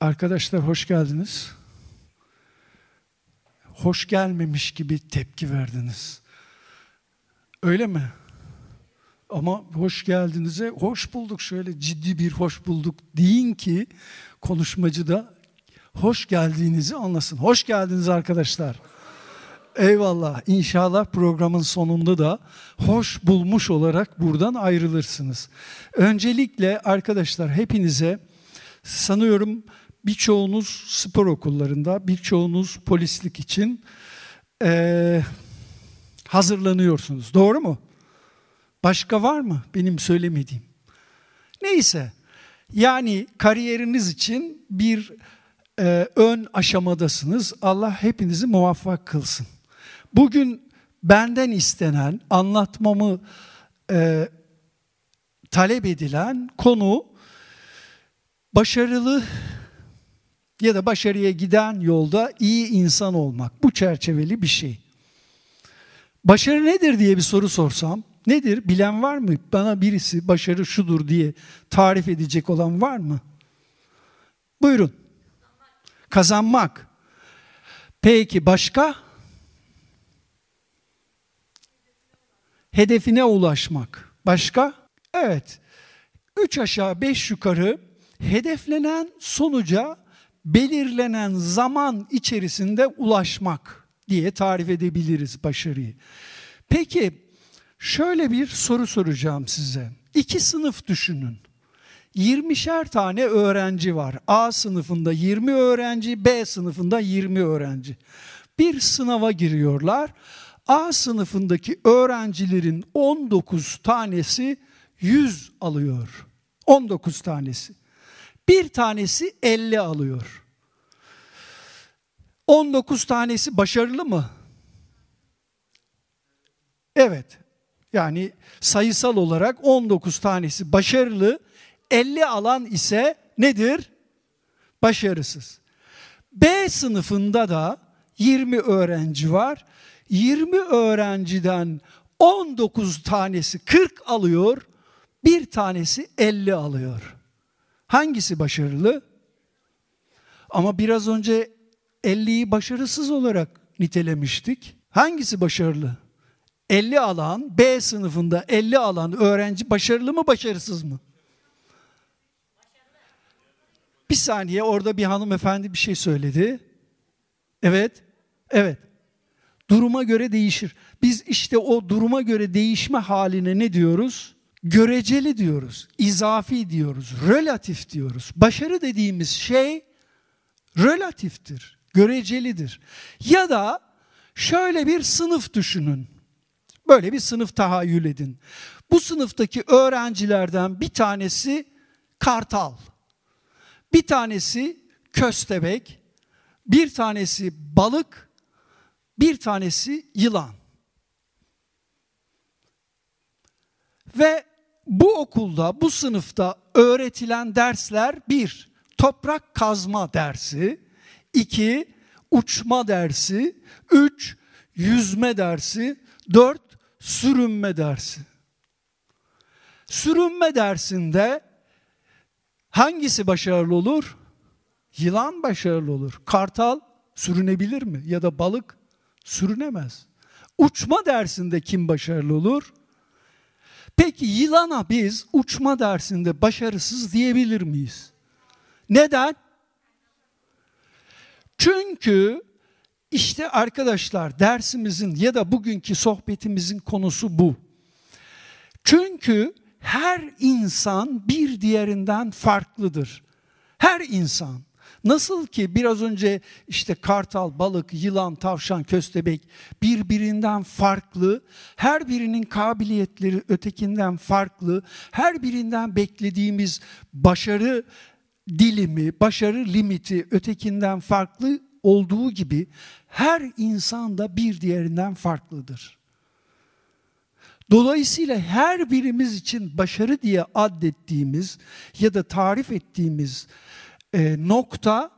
Arkadaşlar hoş geldiniz. Hoş gelmemiş gibi tepki verdiniz. Öyle mi? Ama hoş geldinize hoş bulduk şöyle ciddi bir hoş bulduk deyin ki konuşmacı da hoş geldiğinizi anlasın. Hoş geldiniz arkadaşlar. Eyvallah. İnşallah programın sonunda da hoş bulmuş olarak buradan ayrılırsınız. Öncelikle arkadaşlar hepinize sanıyorum birçoğunuz spor okullarında, birçoğunuz polislik için e, hazırlanıyorsunuz. Doğru mu? Başka var mı benim söylemediğim? Neyse, yani kariyeriniz için bir e, ön aşamadasınız. Allah hepinizi muvaffak kılsın. Bugün benden istenen, anlatmamı e, talep edilen konu başarılı ya da başarıya giden yolda iyi insan olmak. Bu çerçeveli bir şey. Başarı nedir diye bir soru sorsam, nedir? Bilen var mı? Bana birisi başarı şudur diye tarif edecek olan var mı? Buyurun. Kazanmak. Peki başka? Hedefine ulaşmak. Başka? Evet. Üç aşağı beş yukarı hedeflenen sonuca belirlenen zaman içerisinde ulaşmak diye tarif edebiliriz başarıyı. Peki şöyle bir soru soracağım size. İki sınıf düşünün. 20'şer tane öğrenci var. A sınıfında 20 öğrenci, B sınıfında 20 öğrenci. Bir sınava giriyorlar. A sınıfındaki öğrencilerin 19 tanesi 100 alıyor. 19 tanesi bir tanesi 50 alıyor. 19 tanesi başarılı mı? Evet. Yani sayısal olarak 19 tanesi başarılı, 50 alan ise nedir? Başarısız. B sınıfında da 20 öğrenci var. 20 öğrenciden 19 tanesi 40 alıyor, bir tanesi 50 alıyor. Hangisi başarılı? Ama biraz önce 50'yi başarısız olarak nitelemiştik. Hangisi başarılı? 50 alan, B sınıfında 50 alan öğrenci başarılı mı, başarısız mı? Bir saniye orada bir hanımefendi bir şey söyledi. Evet, evet. Duruma göre değişir. Biz işte o duruma göre değişme haline ne diyoruz? göreceli diyoruz, izafi diyoruz, relatif diyoruz. Başarı dediğimiz şey relatiftir, görecelidir. Ya da şöyle bir sınıf düşünün. Böyle bir sınıf tahayyül edin. Bu sınıftaki öğrencilerden bir tanesi kartal. Bir tanesi köstebek, bir tanesi balık, bir tanesi yılan. Ve bu okulda, bu sınıfta öğretilen dersler bir, toprak kazma dersi, iki, uçma dersi, üç, yüzme dersi, dört, sürünme dersi. Sürünme dersinde hangisi başarılı olur? Yılan başarılı olur. Kartal sürünebilir mi? Ya da balık sürünemez. Uçma dersinde kim başarılı olur? Peki yılana biz uçma dersinde başarısız diyebilir miyiz? Neden? Çünkü işte arkadaşlar dersimizin ya da bugünkü sohbetimizin konusu bu. Çünkü her insan bir diğerinden farklıdır. Her insan. Nasıl ki biraz önce işte kartal, balık, yılan, tavşan, köstebek birbirinden farklı, her birinin kabiliyetleri ötekinden farklı, her birinden beklediğimiz başarı dilimi, başarı limiti ötekinden farklı olduğu gibi her insan da bir diğerinden farklıdır. Dolayısıyla her birimiz için başarı diye adettiğimiz ya da tarif ettiğimiz e, nokta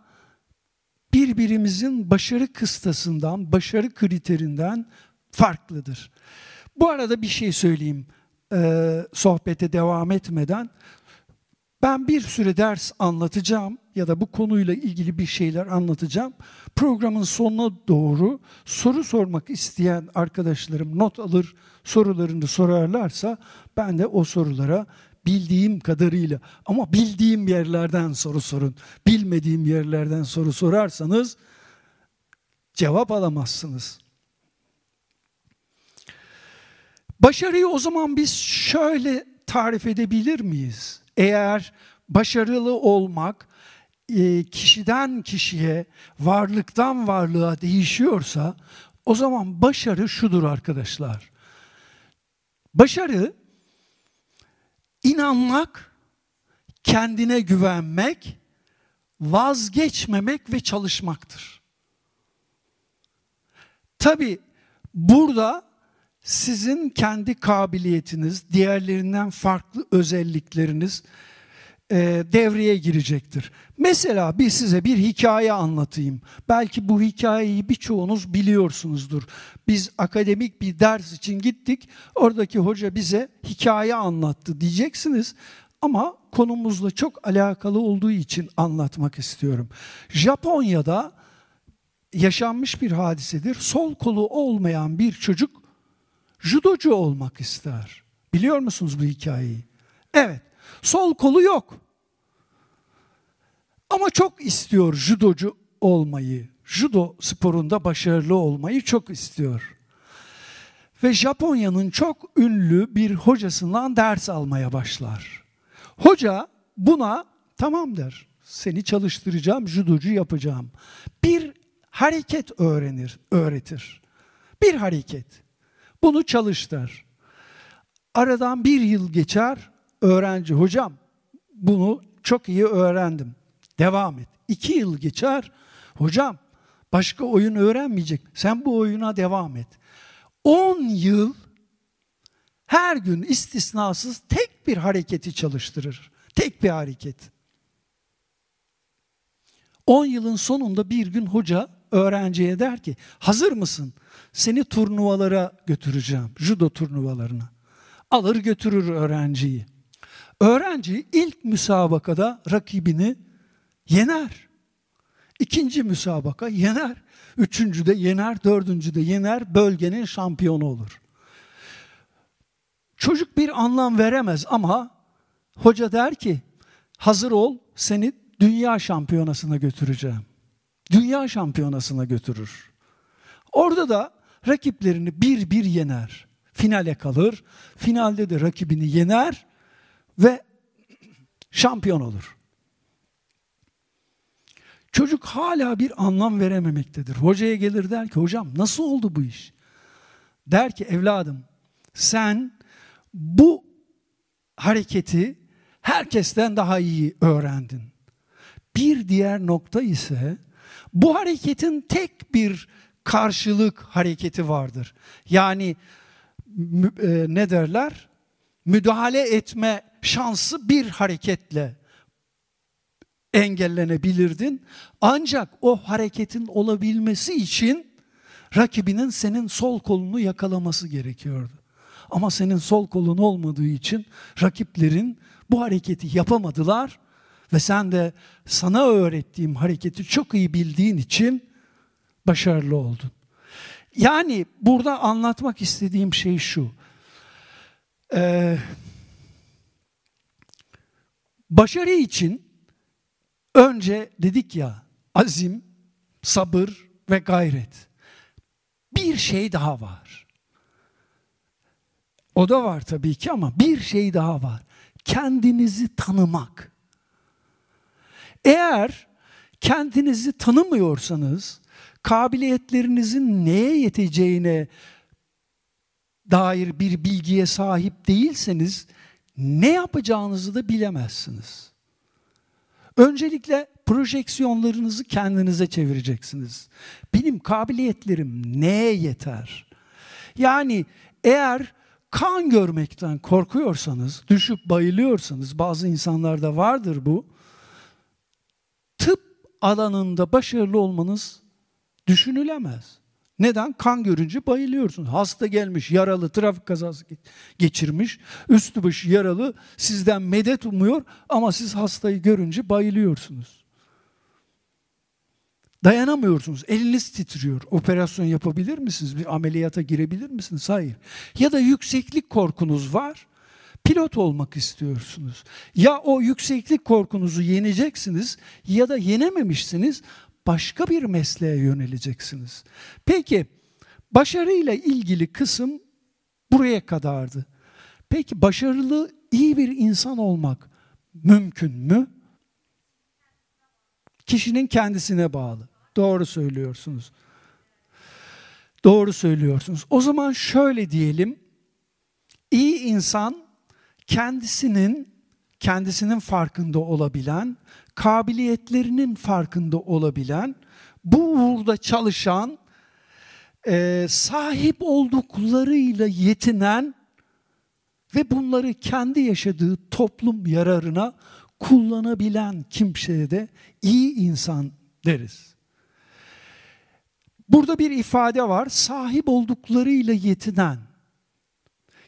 birbirimizin başarı kıstasından, başarı kriterinden farklıdır. Bu arada bir şey söyleyeyim e, sohbete devam etmeden. Ben bir süre ders anlatacağım ya da bu konuyla ilgili bir şeyler anlatacağım. Programın sonuna doğru soru sormak isteyen arkadaşlarım not alır, sorularını sorarlarsa ben de o sorulara bildiğim kadarıyla ama bildiğim yerlerden soru sorun. Bilmediğim yerlerden soru sorarsanız cevap alamazsınız. Başarıyı o zaman biz şöyle tarif edebilir miyiz? Eğer başarılı olmak e, kişiden kişiye, varlıktan varlığa değişiyorsa o zaman başarı şudur arkadaşlar. Başarı inanmak, kendine güvenmek, vazgeçmemek ve çalışmaktır. Tabi burada sizin kendi kabiliyetiniz, diğerlerinden farklı özellikleriniz, e, devreye girecektir. Mesela bir size bir hikaye anlatayım. Belki bu hikayeyi birçoğunuz biliyorsunuzdur. Biz akademik bir ders için gittik. Oradaki hoca bize hikaye anlattı diyeceksiniz. Ama konumuzla çok alakalı olduğu için anlatmak istiyorum. Japonya'da yaşanmış bir hadisedir. Sol kolu olmayan bir çocuk judocu olmak ister. Biliyor musunuz bu hikayeyi? Evet. Sol kolu yok. Ama çok istiyor judocu olmayı. Judo sporunda başarılı olmayı çok istiyor. Ve Japonya'nın çok ünlü bir hocasından ders almaya başlar. Hoca buna tamam der. Seni çalıştıracağım, judocu yapacağım. Bir hareket öğrenir, öğretir. Bir hareket. Bunu çalıştır. Aradan bir yıl geçer. Öğrenci hocam bunu çok iyi öğrendim. Devam et. İki yıl geçer. Hocam başka oyun öğrenmeyecek. Sen bu oyuna devam et. On yıl her gün istisnasız tek bir hareketi çalıştırır. Tek bir hareket. On yılın sonunda bir gün hoca öğrenciye der ki hazır mısın? Seni turnuvalara götüreceğim. Judo turnuvalarına. Alır götürür öğrenciyi. Öğrenci ilk müsabakada rakibini Yener. İkinci müsabaka yener. Üçüncü de yener, dördüncü de yener, bölgenin şampiyonu olur. Çocuk bir anlam veremez ama hoca der ki hazır ol seni dünya şampiyonasına götüreceğim. Dünya şampiyonasına götürür. Orada da rakiplerini bir bir yener. Finale kalır. Finalde de rakibini yener ve şampiyon olur. Çocuk hala bir anlam verememektedir. Hocaya gelir der ki hocam nasıl oldu bu iş? Der ki evladım sen bu hareketi herkesten daha iyi öğrendin. Bir diğer nokta ise bu hareketin tek bir karşılık hareketi vardır. Yani e, ne derler? Müdahale etme şansı bir hareketle engellenebilirdin. Ancak o hareketin olabilmesi için rakibinin senin sol kolunu yakalaması gerekiyordu. Ama senin sol kolun olmadığı için rakiplerin bu hareketi yapamadılar ve sen de sana öğrettiğim hareketi çok iyi bildiğin için başarılı oldun. Yani burada anlatmak istediğim şey şu. Ee, başarı için Önce dedik ya azim, sabır ve gayret. Bir şey daha var. O da var tabii ki ama bir şey daha var. Kendinizi tanımak. Eğer kendinizi tanımıyorsanız kabiliyetlerinizin neye yeteceğine dair bir bilgiye sahip değilseniz ne yapacağınızı da bilemezsiniz. Öncelikle projeksiyonlarınızı kendinize çevireceksiniz. Benim kabiliyetlerim neye yeter? Yani eğer kan görmekten korkuyorsanız, düşüp bayılıyorsanız, bazı insanlarda vardır bu. Tıp alanında başarılı olmanız düşünülemez. Neden? Kan görünce bayılıyorsun. Hasta gelmiş, yaralı, trafik kazası geçirmiş, üstü başı yaralı, sizden medet umuyor ama siz hastayı görünce bayılıyorsunuz. Dayanamıyorsunuz, eliniz titriyor. Operasyon yapabilir misiniz? Bir ameliyata girebilir misiniz? Hayır. Ya da yükseklik korkunuz var, pilot olmak istiyorsunuz. Ya o yükseklik korkunuzu yeneceksiniz ya da yenememişsiniz başka bir mesleğe yöneleceksiniz. Peki başarıyla ilgili kısım buraya kadardı. Peki başarılı iyi bir insan olmak mümkün mü? Kişinin kendisine bağlı. Doğru söylüyorsunuz. Doğru söylüyorsunuz. O zaman şöyle diyelim. İyi insan kendisinin kendisinin farkında olabilen kabiliyetlerinin farkında olabilen, bu uğurda çalışan, e, sahip olduklarıyla yetinen ve bunları kendi yaşadığı toplum yararına kullanabilen kimseye de iyi insan deriz. Burada bir ifade var, sahip olduklarıyla yetinen.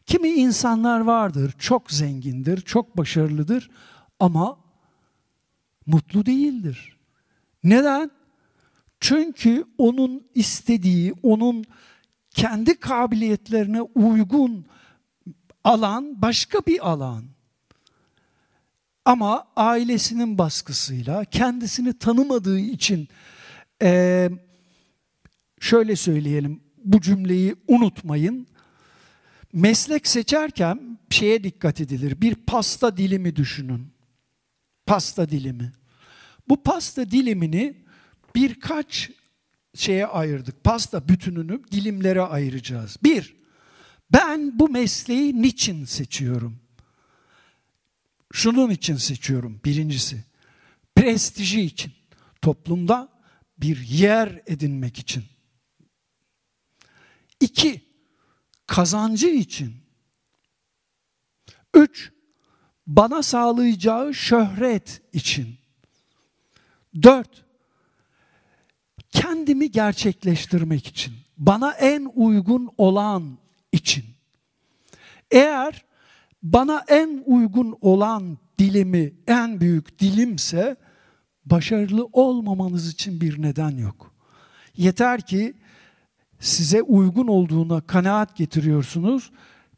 Kimi insanlar vardır, çok zengindir, çok başarılıdır ama mutlu değildir. Neden? Çünkü onun istediği, onun kendi kabiliyetlerine uygun alan başka bir alan. Ama ailesinin baskısıyla, kendisini tanımadığı için şöyle söyleyelim, bu cümleyi unutmayın. Meslek seçerken şeye dikkat edilir. Bir pasta dilimi düşünün pasta dilimi. Bu pasta dilimini birkaç şeye ayırdık. Pasta bütününü dilimlere ayıracağız. Bir, ben bu mesleği niçin seçiyorum? Şunun için seçiyorum birincisi. Prestiji için. Toplumda bir yer edinmek için. İki, kazancı için. Üç, bana sağlayacağı şöhret için. Dört, kendimi gerçekleştirmek için, bana en uygun olan için. Eğer bana en uygun olan dilimi, en büyük dilimse başarılı olmamanız için bir neden yok. Yeter ki size uygun olduğuna kanaat getiriyorsunuz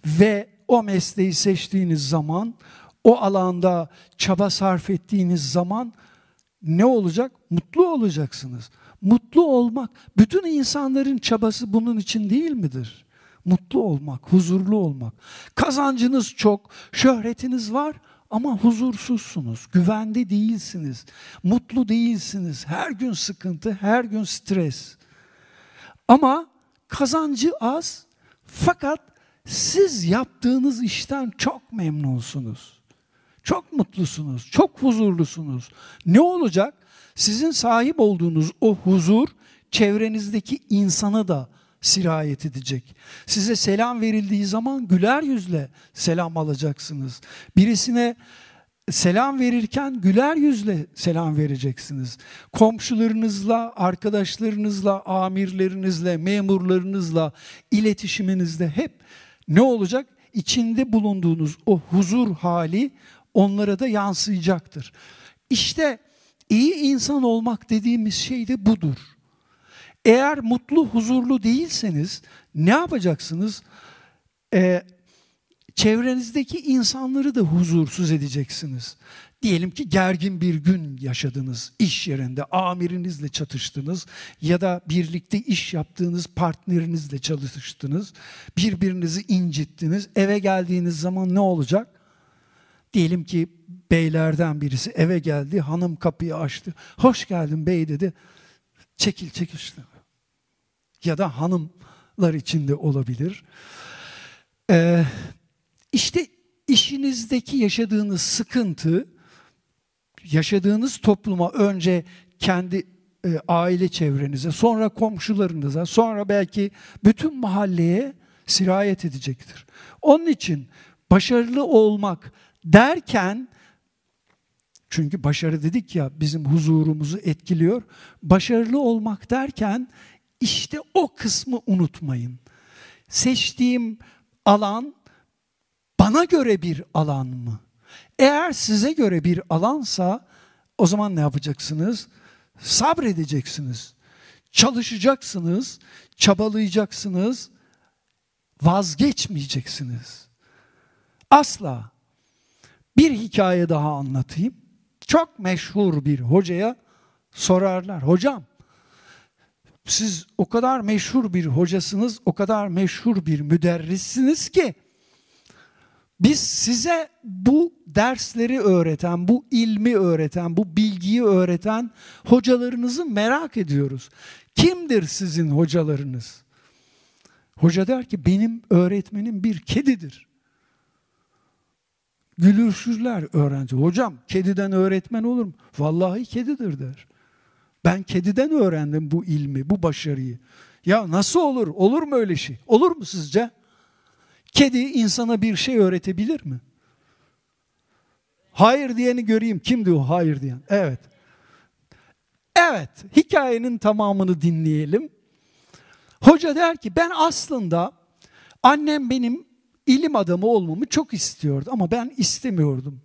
ve o mesleği seçtiğiniz zaman o alanda çaba sarf ettiğiniz zaman ne olacak? Mutlu olacaksınız. Mutlu olmak, bütün insanların çabası bunun için değil midir? Mutlu olmak, huzurlu olmak. Kazancınız çok, şöhretiniz var ama huzursuzsunuz, güvende değilsiniz, mutlu değilsiniz. Her gün sıkıntı, her gün stres. Ama kazancı az fakat siz yaptığınız işten çok memnunsunuz. Çok mutlusunuz, çok huzurlusunuz. Ne olacak? Sizin sahip olduğunuz o huzur çevrenizdeki insana da sirayet edecek. Size selam verildiği zaman güler yüzle selam alacaksınız. Birisine selam verirken güler yüzle selam vereceksiniz. Komşularınızla, arkadaşlarınızla, amirlerinizle, memurlarınızla iletişiminizde hep ne olacak? İçinde bulunduğunuz o huzur hali, onlara da yansıyacaktır. İşte iyi insan olmak dediğimiz şey de budur. Eğer mutlu, huzurlu değilseniz ne yapacaksınız? Ee, çevrenizdeki insanları da huzursuz edeceksiniz. Diyelim ki gergin bir gün yaşadınız iş yerinde, amirinizle çatıştınız ya da birlikte iş yaptığınız partnerinizle çalıştınız, birbirinizi incittiniz. Eve geldiğiniz zaman ne olacak? Diyelim ki beylerden birisi eve geldi, hanım kapıyı açtı. Hoş geldin bey dedi. Çekil çekil Ya da hanımlar içinde olabilir. Ee, işte işinizdeki yaşadığınız sıkıntı, yaşadığınız topluma önce kendi e, aile çevrenize, sonra komşularınıza, sonra belki bütün mahalleye sirayet edecektir. Onun için başarılı olmak derken çünkü başarı dedik ya bizim huzurumuzu etkiliyor. Başarılı olmak derken işte o kısmı unutmayın. Seçtiğim alan bana göre bir alan mı? Eğer size göre bir alansa o zaman ne yapacaksınız? Sabredeceksiniz. Çalışacaksınız, çabalayacaksınız, vazgeçmeyeceksiniz. Asla bir hikaye daha anlatayım. Çok meşhur bir hocaya sorarlar. Hocam siz o kadar meşhur bir hocasınız, o kadar meşhur bir müderrissiniz ki biz size bu dersleri öğreten, bu ilmi öğreten, bu bilgiyi öğreten hocalarınızı merak ediyoruz. Kimdir sizin hocalarınız? Hoca der ki benim öğretmenim bir kedidir. Gülürsüzler öğrenci. Hocam kediden öğretmen olur mu? Vallahi kedidir der. Ben kediden öğrendim bu ilmi, bu başarıyı. Ya nasıl olur? Olur mu öyle şey? Olur mu sizce? Kedi insana bir şey öğretebilir mi? Hayır diyeni göreyim. Kim diyor hayır diyen? Evet. Evet, hikayenin tamamını dinleyelim. Hoca der ki ben aslında annem benim ilim adamı olmamı çok istiyordu ama ben istemiyordum.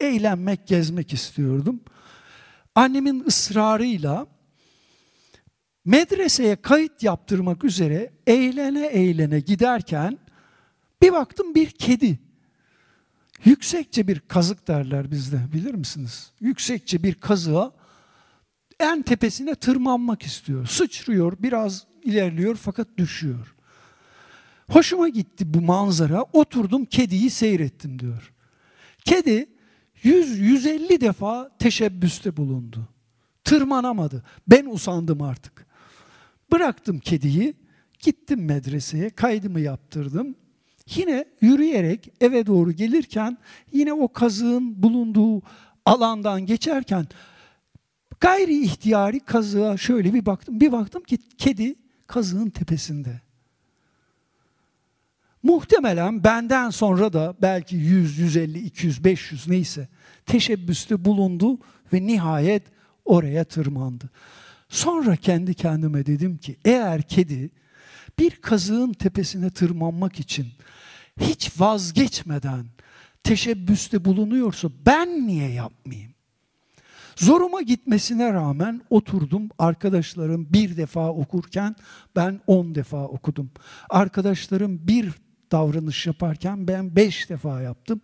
Eğlenmek, gezmek istiyordum. Annemin ısrarıyla medreseye kayıt yaptırmak üzere eğlene eğlene giderken bir baktım bir kedi. Yüksekçe bir kazık derler bizde bilir misiniz? Yüksekçe bir kazığa en tepesine tırmanmak istiyor. Sıçrıyor, biraz ilerliyor fakat düşüyor. Hoşuma gitti bu manzara. Oturdum kediyi seyrettim diyor. Kedi 100-150 defa teşebbüste bulundu. Tırmanamadı. Ben usandım artık. Bıraktım kediyi. Gittim medreseye. Kaydımı yaptırdım. Yine yürüyerek eve doğru gelirken yine o kazığın bulunduğu alandan geçerken gayri ihtiyari kazığa şöyle bir baktım. Bir baktım ki kedi kazığın tepesinde. Muhtemelen benden sonra da belki 100, 150, 200, 500 neyse teşebbüste bulundu ve nihayet oraya tırmandı. Sonra kendi kendime dedim ki eğer kedi bir kazığın tepesine tırmanmak için hiç vazgeçmeden teşebbüste bulunuyorsa ben niye yapmayayım? Zoruma gitmesine rağmen oturdum arkadaşlarım bir defa okurken ben on defa okudum. Arkadaşlarım bir davranış yaparken ben beş defa yaptım.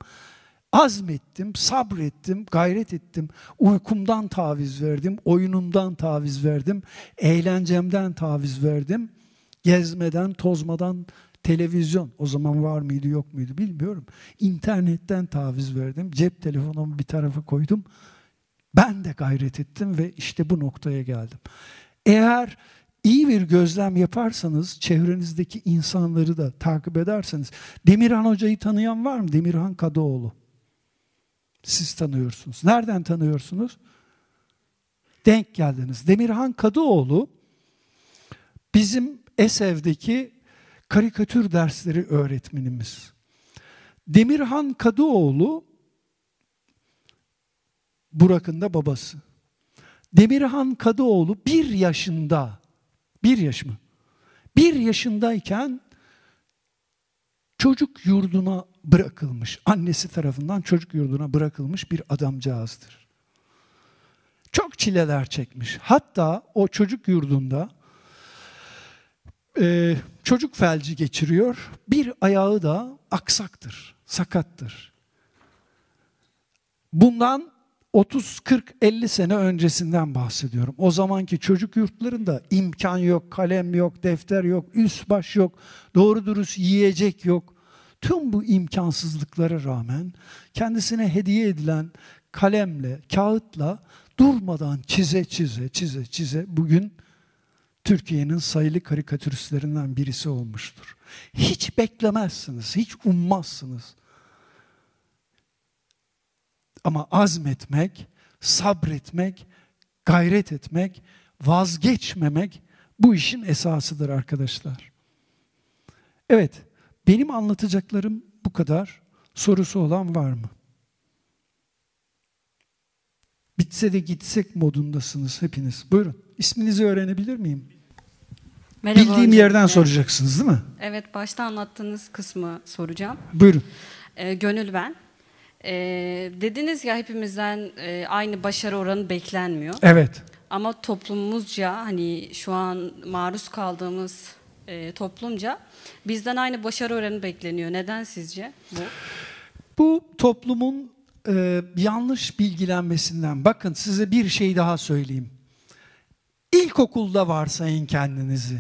Azmettim, sabrettim, gayret ettim. Uykumdan taviz verdim, oyunumdan taviz verdim, eğlencemden taviz verdim. Gezmeden, tozmadan, televizyon o zaman var mıydı yok muydu bilmiyorum. İnternetten taviz verdim. Cep telefonumu bir tarafa koydum. Ben de gayret ettim ve işte bu noktaya geldim. Eğer iyi bir gözlem yaparsanız, çevrenizdeki insanları da takip ederseniz, Demirhan Hoca'yı tanıyan var mı? Demirhan Kadıoğlu. Siz tanıyorsunuz. Nereden tanıyorsunuz? Denk geldiniz. Demirhan Kadıoğlu bizim Esev'deki karikatür dersleri öğretmenimiz. Demirhan Kadıoğlu Burak'ın da babası. Demirhan Kadıoğlu bir yaşında bir yaş mı? Bir yaşındayken çocuk yurduna bırakılmış, annesi tarafından çocuk yurduna bırakılmış bir adamcağızdır. Çok çileler çekmiş. Hatta o çocuk yurdunda e, çocuk felci geçiriyor. Bir ayağı da aksaktır, sakattır. Bundan 30, 40, 50 sene öncesinden bahsediyorum. O zamanki çocuk yurtlarında imkan yok, kalem yok, defter yok, üst baş yok, doğru dürüst yiyecek yok. Tüm bu imkansızlıklara rağmen kendisine hediye edilen kalemle, kağıtla durmadan çize çize çize çize bugün Türkiye'nin sayılı karikatüristlerinden birisi olmuştur. Hiç beklemezsiniz, hiç ummazsınız. Ama azmetmek, sabretmek, gayret etmek, vazgeçmemek bu işin esasıdır arkadaşlar. Evet, benim anlatacaklarım bu kadar. Sorusu olan var mı? Bitse de gitsek modundasınız hepiniz. Buyurun. isminizi öğrenebilir miyim? Merhaba Bildiğim hocam. yerden evet. soracaksınız değil mi? Evet, başta anlattığınız kısmı soracağım. Buyurun. Ee, gönül ben. E, dediniz ya hepimizden e, aynı başarı oranı beklenmiyor. Evet. Ama toplumumuzca hani şu an maruz kaldığımız e, toplumca bizden aynı başarı oranı bekleniyor. Neden sizce bu? Bu toplumun e, yanlış bilgilenmesinden. Bakın size bir şey daha söyleyeyim. İlkokulda varsayın kendinizi.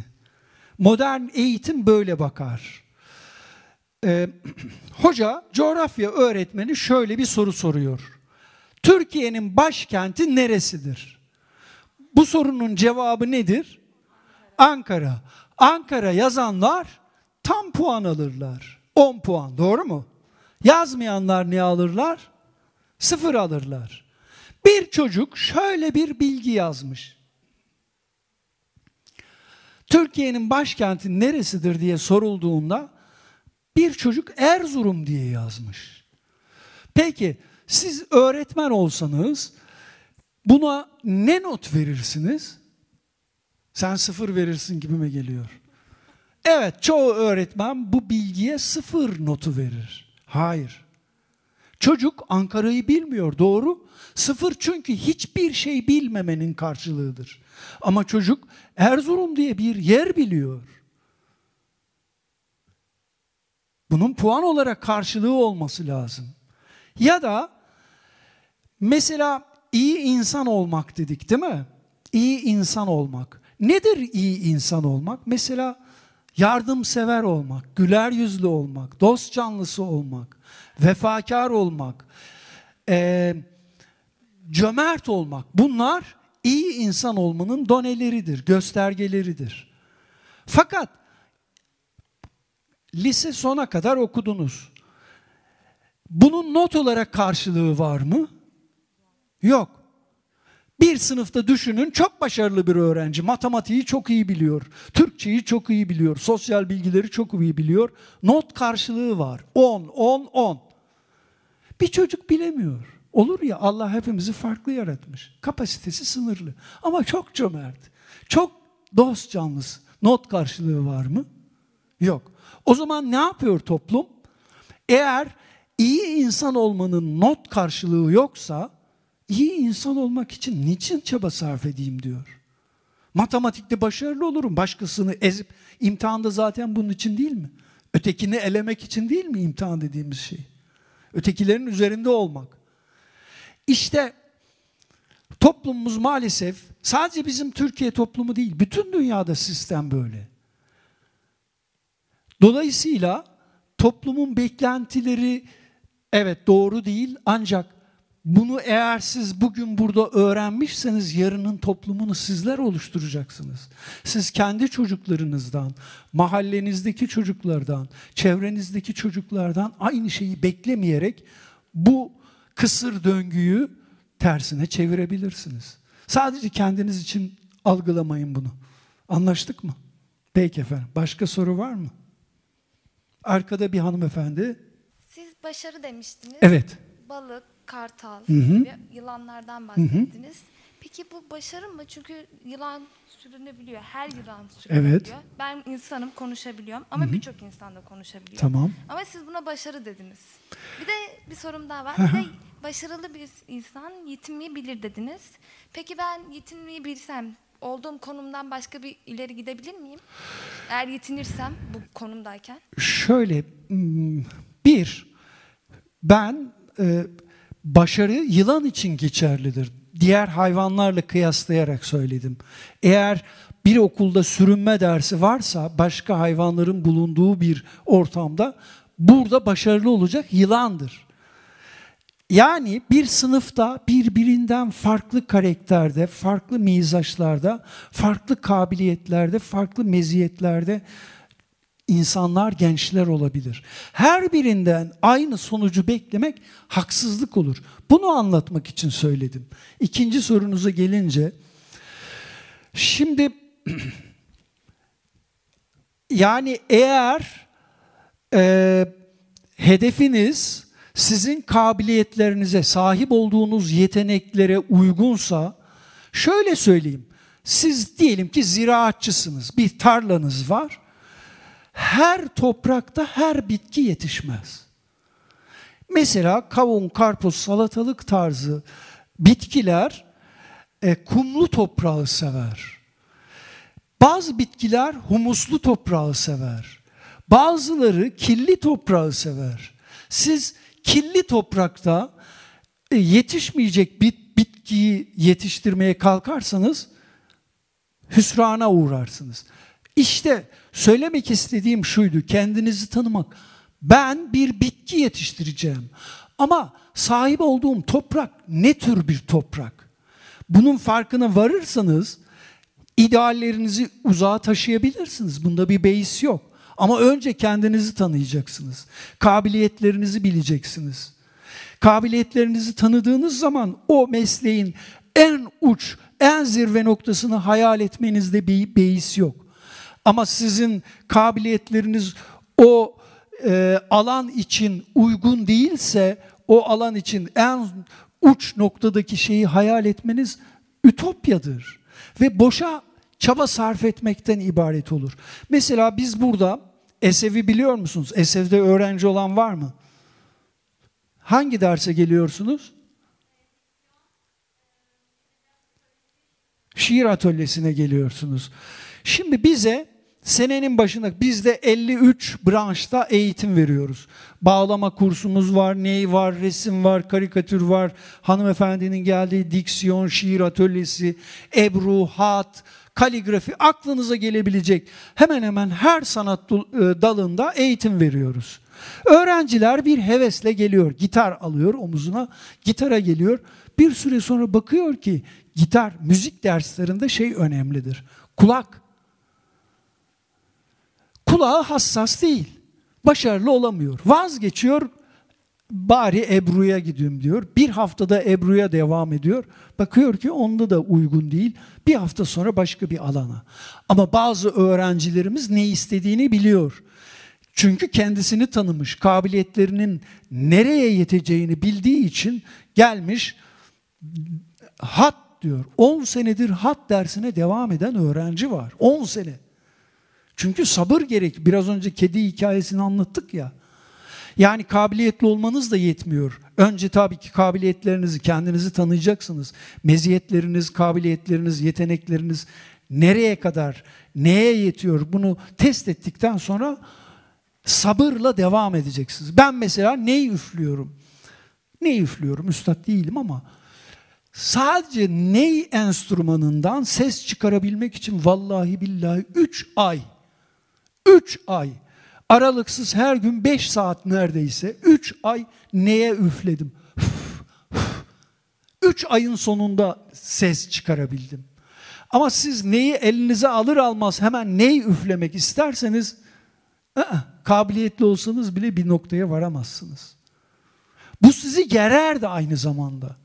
Modern eğitim böyle bakar. Ee, hoca, coğrafya öğretmeni şöyle bir soru soruyor. Türkiye'nin başkenti neresidir? Bu sorunun cevabı nedir? Ankara. Ankara yazanlar tam puan alırlar. 10 puan doğru mu? Yazmayanlar ne alırlar? Sıfır alırlar. Bir çocuk şöyle bir bilgi yazmış. Türkiye'nin başkenti neresidir diye sorulduğunda bir çocuk Erzurum diye yazmış. Peki siz öğretmen olsanız buna ne not verirsiniz? Sen sıfır verirsin gibi mi geliyor. Evet çoğu öğretmen bu bilgiye sıfır notu verir. Hayır. Çocuk Ankara'yı bilmiyor doğru. Sıfır çünkü hiçbir şey bilmemenin karşılığıdır. Ama çocuk Erzurum diye bir yer biliyor. Bunun puan olarak karşılığı olması lazım. Ya da mesela iyi insan olmak dedik değil mi? İyi insan olmak. Nedir iyi insan olmak? Mesela yardımsever olmak, güler yüzlü olmak, dost canlısı olmak, vefakar olmak, e, cömert olmak. Bunlar iyi insan olmanın doneleridir, göstergeleridir. Fakat lise sona kadar okudunuz. Bunun not olarak karşılığı var mı? Yok. Bir sınıfta düşünün çok başarılı bir öğrenci. Matematiği çok iyi biliyor. Türkçeyi çok iyi biliyor. Sosyal bilgileri çok iyi biliyor. Not karşılığı var. 10, 10, 10. Bir çocuk bilemiyor. Olur ya Allah hepimizi farklı yaratmış. Kapasitesi sınırlı. Ama çok cömert. Çok dost canlısı. Not karşılığı var mı? Yok. O zaman ne yapıyor toplum? Eğer iyi insan olmanın not karşılığı yoksa iyi insan olmak için niçin çaba sarf edeyim diyor. Matematikte başarılı olurum. Başkasını ezip imtihanda zaten bunun için değil mi? Ötekini elemek için değil mi imtihan dediğimiz şey? Ötekilerin üzerinde olmak. İşte toplumumuz maalesef sadece bizim Türkiye toplumu değil, bütün dünyada sistem böyle. Dolayısıyla toplumun beklentileri evet doğru değil ancak bunu eğer siz bugün burada öğrenmişseniz yarının toplumunu sizler oluşturacaksınız. Siz kendi çocuklarınızdan, mahallenizdeki çocuklardan, çevrenizdeki çocuklardan aynı şeyi beklemeyerek bu kısır döngüyü tersine çevirebilirsiniz. Sadece kendiniz için algılamayın bunu. Anlaştık mı? Peki efendim. Başka soru var mı? Arkada bir hanımefendi. Siz başarı demiştiniz. Evet. Balık, kartal Hı -hı. yılanlardan bahsettiniz. Hı -hı. Peki bu başarı mı? Çünkü yılan sürünebiliyor. Her yılan sürünebiliyor. Evet. Ben insanım konuşabiliyorum ama birçok insan da konuşabiliyor. Tamam. Ama siz buna başarı dediniz. Bir de bir sorum daha var. bir de başarılı bir insan yetinmeyebilir dediniz. Peki ben yetinmeyebilsem olduğum konumdan başka bir ileri gidebilir miyim? Eğer yetinirsem bu konumdayken. Şöyle hmm, bir ben e, başarı yılan için geçerlidir. Diğer hayvanlarla kıyaslayarak söyledim. Eğer bir okulda sürünme dersi varsa başka hayvanların bulunduğu bir ortamda burada başarılı olacak yılandır. Yani bir sınıfta birbirinden farklı karakterde, farklı mizaçlarda, farklı kabiliyetlerde, farklı meziyetlerde insanlar, gençler olabilir. Her birinden aynı sonucu beklemek haksızlık olur. Bunu anlatmak için söyledim. İkinci sorunuza gelince, şimdi yani eğer e, hedefiniz sizin kabiliyetlerinize, sahip olduğunuz yeteneklere uygunsa şöyle söyleyeyim. Siz diyelim ki ziraatçısınız. Bir tarlanız var. Her toprakta her bitki yetişmez. Mesela kavun, karpuz, salatalık tarzı bitkiler e, kumlu toprağı sever. Bazı bitkiler humuslu toprağı sever. Bazıları kirli toprağı sever. Siz kirli toprakta e, yetişmeyecek bir bitkiyi yetiştirmeye kalkarsanız hüsrana uğrarsınız. İşte söylemek istediğim şuydu, kendinizi tanımak. Ben bir bitki yetiştireceğim ama sahip olduğum toprak ne tür bir toprak? Bunun farkına varırsanız ideallerinizi uzağa taşıyabilirsiniz. Bunda bir beis yok. Ama önce kendinizi tanıyacaksınız. Kabiliyetlerinizi bileceksiniz. Kabiliyetlerinizi tanıdığınız zaman o mesleğin en uç, en zirve noktasını hayal etmenizde bir beis yok. Ama sizin kabiliyetleriniz o e, alan için uygun değilse o alan için en uç noktadaki şeyi hayal etmeniz ütopyadır. Ve boşa çaba sarf etmekten ibaret olur. Mesela biz burada Esev'i biliyor musunuz? Esev'de öğrenci olan var mı? Hangi derse geliyorsunuz? Şiir atölyesine geliyorsunuz. Şimdi bize senenin başında bizde 53 branşta eğitim veriyoruz. Bağlama kursumuz var, ney var, resim var, karikatür var, hanımefendinin geldiği diksiyon, şiir atölyesi, ebru, hat, kaligrafi aklınıza gelebilecek hemen hemen her sanat e, dalında eğitim veriyoruz. Öğrenciler bir hevesle geliyor. Gitar alıyor omuzuna, gitara geliyor. Bir süre sonra bakıyor ki gitar müzik derslerinde şey önemlidir. Kulak. Kulağı hassas değil. Başarılı olamıyor. Vazgeçiyor, bari Ebru'ya gideyim diyor. Bir haftada Ebru'ya devam ediyor. Bakıyor ki onda da uygun değil. Bir hafta sonra başka bir alana. Ama bazı öğrencilerimiz ne istediğini biliyor. Çünkü kendisini tanımış, kabiliyetlerinin nereye yeteceğini bildiği için gelmiş hat diyor. 10 senedir hat dersine devam eden öğrenci var. 10 sene. Çünkü sabır gerek. Biraz önce kedi hikayesini anlattık ya. Yani kabiliyetli olmanız da yetmiyor. Önce tabii ki kabiliyetlerinizi, kendinizi tanıyacaksınız. Meziyetleriniz, kabiliyetleriniz, yetenekleriniz nereye kadar, neye yetiyor bunu test ettikten sonra sabırla devam edeceksiniz. Ben mesela neyi üflüyorum? Neyi üflüyorum? Üstad değilim ama sadece ney enstrümanından ses çıkarabilmek için vallahi billahi 3 ay 3 ay Aralıksız her gün 5 saat neredeyse 3 ay neye üfledim. 3 ayın sonunda ses çıkarabildim. Ama siz neyi elinize alır almaz hemen neyi üflemek isterseniz ı-ı, kabiliyetli olsanız bile bir noktaya varamazsınız. Bu sizi gerer de aynı zamanda.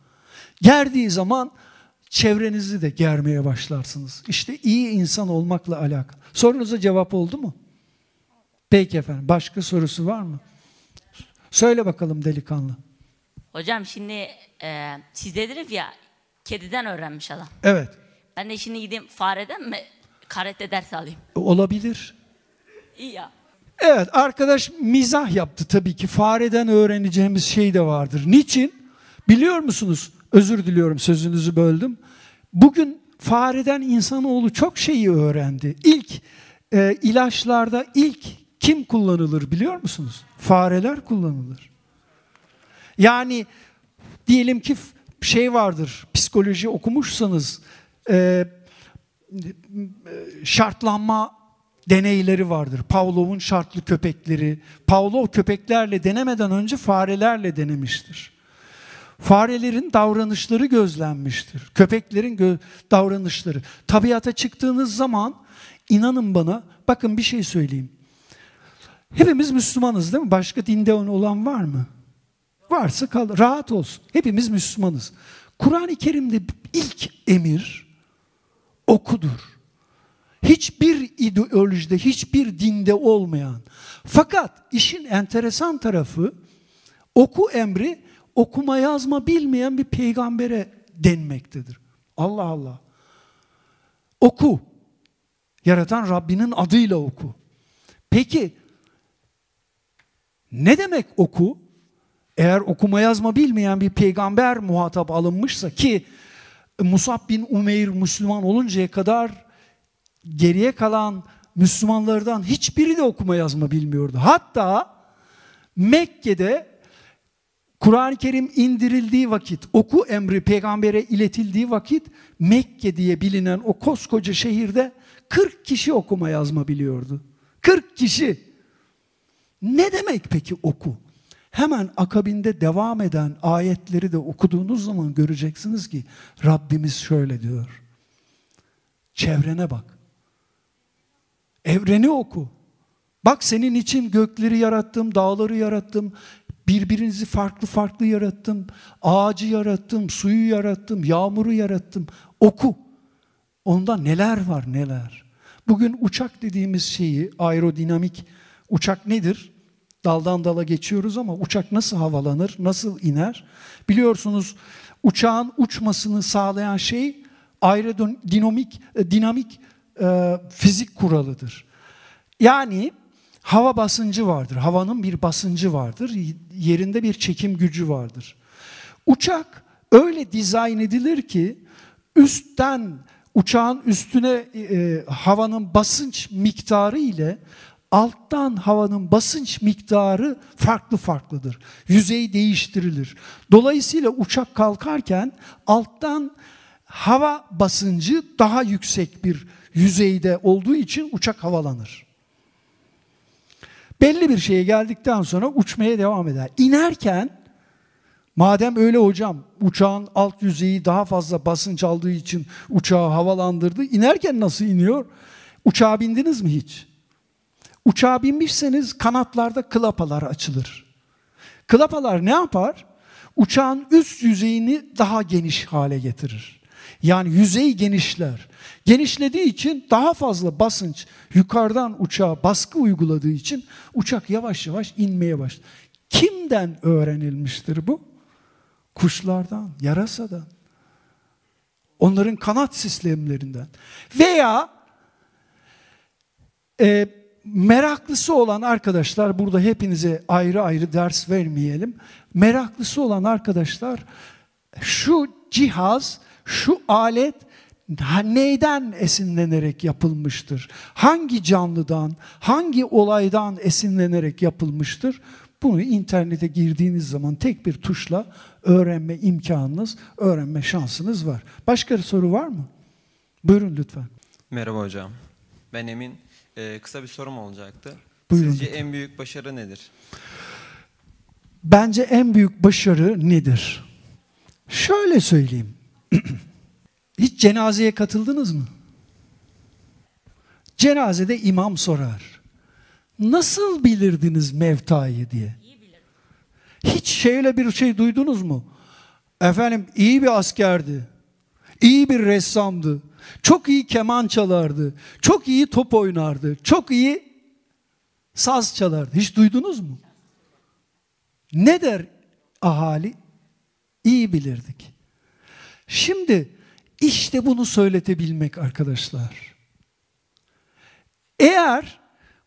Gerdiği zaman çevrenizi de germeye başlarsınız. İşte iyi insan olmakla alakalı. Sorunuza cevap oldu mu? Peki efendim. Başka sorusu var mı? Söyle bakalım delikanlı. Hocam şimdi e, siz dediniz ya kediden öğrenmiş adam. Evet. Ben de şimdi gideyim fareden mi karate ders alayım? Olabilir. İyi ya. Evet arkadaş mizah yaptı tabii ki. Fareden öğreneceğimiz şey de vardır. Niçin? Biliyor musunuz? Özür diliyorum sözünüzü böldüm. Bugün fareden insanoğlu çok şeyi öğrendi. İlk e, ilaçlarda ilk kim kullanılır biliyor musunuz? Fareler kullanılır. Yani diyelim ki şey vardır, psikoloji okumuşsanız e, e, şartlanma deneyleri vardır. Pavlov'un şartlı köpekleri. Pavlov köpeklerle denemeden önce farelerle denemiştir. Farelerin davranışları gözlenmiştir. Köpeklerin gö davranışları. Tabiata çıktığınız zaman inanın bana bakın bir şey söyleyeyim. Hepimiz Müslümanız değil mi? Başka dinde olan var mı? Varsa kal, rahat olsun. Hepimiz Müslümanız. Kur'an-ı Kerim'de ilk emir okudur. Hiçbir ideolojide, hiçbir dinde olmayan. Fakat işin enteresan tarafı oku emri okuma yazma bilmeyen bir peygambere denmektedir. Allah Allah. Oku. Yaratan Rabbinin adıyla oku. Peki ne demek oku? Eğer okuma yazma bilmeyen bir peygamber muhatap alınmışsa ki Musab bin Umeyr Müslüman oluncaya kadar geriye kalan Müslümanlardan hiçbiri de okuma yazma bilmiyordu. Hatta Mekke'de Kur'an-ı Kerim indirildiği vakit, oku emri peygambere iletildiği vakit Mekke diye bilinen o koskoca şehirde 40 kişi okuma yazma biliyordu. 40 kişi. Ne demek peki oku? Hemen akabinde devam eden ayetleri de okuduğunuz zaman göreceksiniz ki Rabbimiz şöyle diyor. Çevrene bak. Evreni oku. Bak senin için gökleri yarattım, dağları yarattım, birbirinizi farklı farklı yarattım, ağacı yarattım, suyu yarattım, yağmuru yarattım. Oku. Onda neler var neler. Bugün uçak dediğimiz şeyi, aerodinamik uçak nedir? daldan dala geçiyoruz ama uçak nasıl havalanır, nasıl iner? Biliyorsunuz uçağın uçmasını sağlayan şey aerodinamik e, dinamik e, fizik kuralıdır. Yani hava basıncı vardır. Havanın bir basıncı vardır. Yerinde bir çekim gücü vardır. Uçak öyle dizayn edilir ki üstten uçağın üstüne e, e havanın basınç miktarı ile alttan havanın basınç miktarı farklı farklıdır. Yüzey değiştirilir. Dolayısıyla uçak kalkarken alttan hava basıncı daha yüksek bir yüzeyde olduğu için uçak havalanır. Belli bir şeye geldikten sonra uçmaya devam eder. İnerken madem öyle hocam uçağın alt yüzeyi daha fazla basınç aldığı için uçağı havalandırdı. İnerken nasıl iniyor? Uçağa bindiniz mi hiç? Uçağa binmişseniz kanatlarda klapalar açılır. Klapalar ne yapar? Uçağın üst yüzeyini daha geniş hale getirir. Yani yüzeyi genişler. Genişlediği için daha fazla basınç yukarıdan uçağa baskı uyguladığı için uçak yavaş yavaş inmeye başlar. Kimden öğrenilmiştir bu? Kuşlardan, yarasadan. Onların kanat sistemlerinden. Veya e, meraklısı olan arkadaşlar, burada hepinize ayrı ayrı ders vermeyelim. Meraklısı olan arkadaşlar, şu cihaz, şu alet neyden esinlenerek yapılmıştır? Hangi canlıdan, hangi olaydan esinlenerek yapılmıştır? Bunu internete girdiğiniz zaman tek bir tuşla öğrenme imkanınız, öğrenme şansınız var. Başka bir soru var mı? Buyurun lütfen. Merhaba hocam. Ben Emin e, kısa bir sorum olacaktı. Buyurun. Sizce en büyük başarı nedir? Bence en büyük başarı nedir? Şöyle söyleyeyim. Hiç cenazeye katıldınız mı? Cenazede imam sorar. Nasıl bilirdiniz Mevta'yı diye? Hiç şeyle bir şey duydunuz mu? Efendim iyi bir askerdi. İyi bir ressamdı çok iyi keman çalardı. Çok iyi top oynardı. Çok iyi saz çalardı. Hiç duydunuz mu? Ne der ahali? İyi bilirdik. Şimdi işte bunu söyletebilmek arkadaşlar. Eğer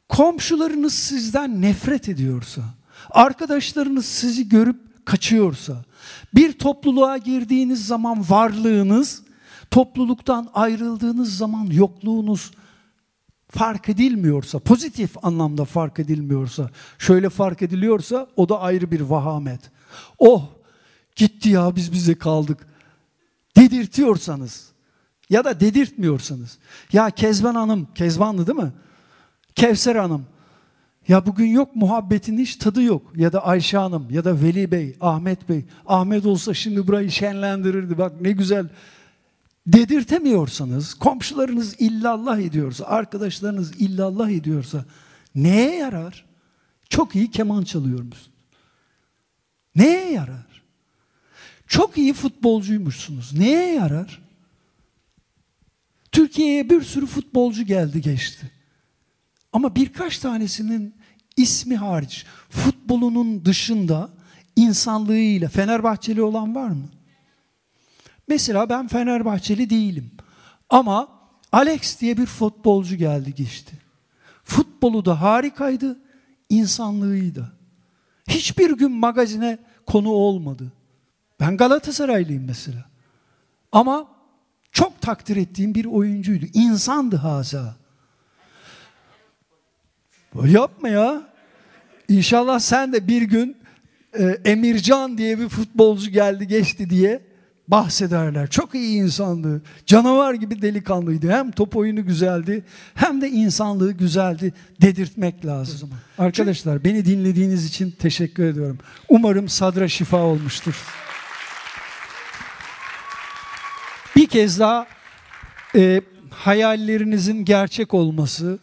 komşularınız sizden nefret ediyorsa, arkadaşlarınız sizi görüp kaçıyorsa, bir topluluğa girdiğiniz zaman varlığınız Topluluktan ayrıldığınız zaman yokluğunuz fark edilmiyorsa, pozitif anlamda fark edilmiyorsa, şöyle fark ediliyorsa o da ayrı bir vahamet. Oh gitti ya biz bize kaldık dedirtiyorsanız ya da dedirtmiyorsanız. Ya Kezban Hanım, Kezbanlı değil mi? Kevser Hanım. Ya bugün yok muhabbetin hiç tadı yok. Ya da Ayşe Hanım ya da Veli Bey, Ahmet Bey. Ahmet olsa şimdi burayı şenlendirirdi. Bak ne güzel dedirtemiyorsanız, komşularınız illallah ediyorsa, arkadaşlarınız illallah ediyorsa neye yarar? Çok iyi keman çalıyormuşsunuz. Neye yarar? Çok iyi futbolcuymuşsunuz. Neye yarar? Türkiye'ye bir sürü futbolcu geldi geçti. Ama birkaç tanesinin ismi hariç futbolunun dışında insanlığıyla Fenerbahçeli olan var mı? Mesela ben Fenerbahçeli değilim. Ama Alex diye bir futbolcu geldi geçti. Futbolu da harikaydı, insanlığıydı. Hiçbir gün magazine konu olmadı. Ben Galatasaraylıyım mesela. Ama çok takdir ettiğim bir oyuncuydu. İnsandı haza. yapma ya. İnşallah sen de bir gün e, Emircan diye bir futbolcu geldi geçti diye bahsederler. Çok iyi insandı. Canavar gibi delikanlıydı. Hem top oyunu güzeldi hem de insanlığı güzeldi dedirtmek lazım. Arkadaşlar beni dinlediğiniz için teşekkür ediyorum. Umarım sadra şifa olmuştur. Bir kez daha e, hayallerinizin gerçek olması,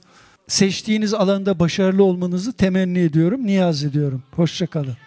seçtiğiniz alanda başarılı olmanızı temenni ediyorum, niyaz ediyorum. Hoşçakalın.